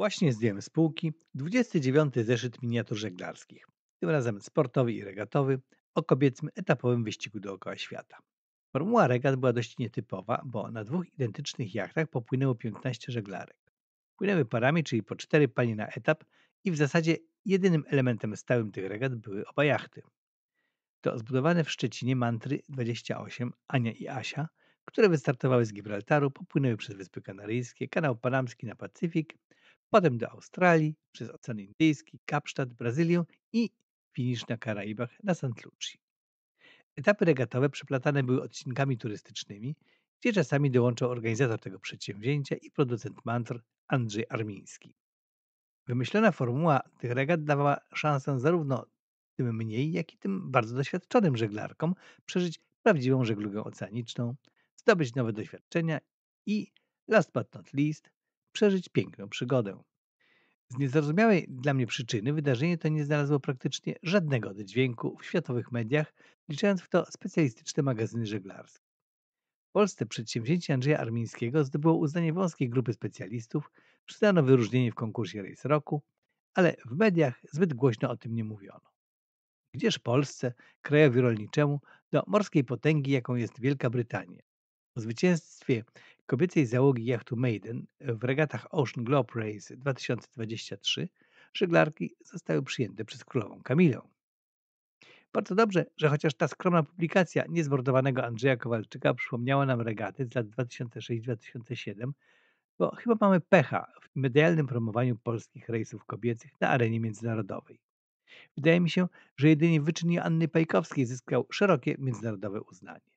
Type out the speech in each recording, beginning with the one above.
Właśnie zdjąłem z półki 29 zeszyt miniatur żeglarskich, tym razem sportowy i regatowy, o kobiecym etapowym wyścigu dookoła świata. Formuła regat była dość nietypowa, bo na dwóch identycznych jachtach popłynęło 15 żeglarek. Płynęły parami, czyli po cztery panie na etap i w zasadzie jedynym elementem stałym tych regat były oba jachty. To zbudowane w Szczecinie mantry 28 Ania i Asia, które wystartowały z Gibraltaru, popłynęły przez Wyspy Kanaryjskie, Kanał Panamski na Pacyfik potem do Australii, przez Ocean Indyjski, Kapsztad, Brazylię i finisz na Karaibach na St. Lucie. Etapy regatowe przeplatane były odcinkami turystycznymi, gdzie czasami dołączał organizator tego przedsięwzięcia i producent mantr Andrzej Armiński. Wymyślona formuła tych regat dawała szansę zarówno tym mniej, jak i tym bardzo doświadczonym żeglarkom przeżyć prawdziwą żeglugę oceaniczną, zdobyć nowe doświadczenia i, last but not least, przeżyć piękną przygodę. Z niezrozumiałej dla mnie przyczyny wydarzenie to nie znalazło praktycznie żadnego oddźwięku w światowych mediach, licząc w to specjalistyczne magazyny żeglarskie. W Polsce przedsięwzięcie Andrzeja Armińskiego zdobyło uznanie wąskiej grupy specjalistów, przyznano wyróżnienie w konkursie Rejs Roku, ale w mediach zbyt głośno o tym nie mówiono. Gdzież Polsce, krajowi rolniczemu, do morskiej potęgi, jaką jest Wielka Brytania? O zwycięstwie kobiecej załogi jachtu Maiden w regatach Ocean Globe Race 2023 żeglarki zostały przyjęte przez królową Kamilę. Bardzo dobrze, że chociaż ta skromna publikacja niezmordowanego Andrzeja Kowalczyka przypomniała nam regaty z lat 2006-2007, bo chyba mamy pecha w medialnym promowaniu polskich rejsów kobiecych na arenie międzynarodowej. Wydaje mi się, że jedynie wyczyn Anny Pajkowskiej zyskał szerokie międzynarodowe uznanie.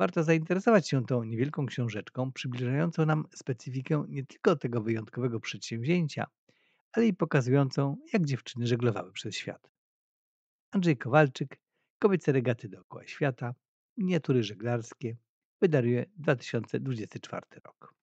Warto zainteresować się tą niewielką książeczką, przybliżającą nam specyfikę nie tylko tego wyjątkowego przedsięwzięcia, ale i pokazującą, jak dziewczyny żeglowały przez świat. Andrzej Kowalczyk, kobiece regaty dookoła świata, miniatury żeglarskie, wydaruje 2024 rok.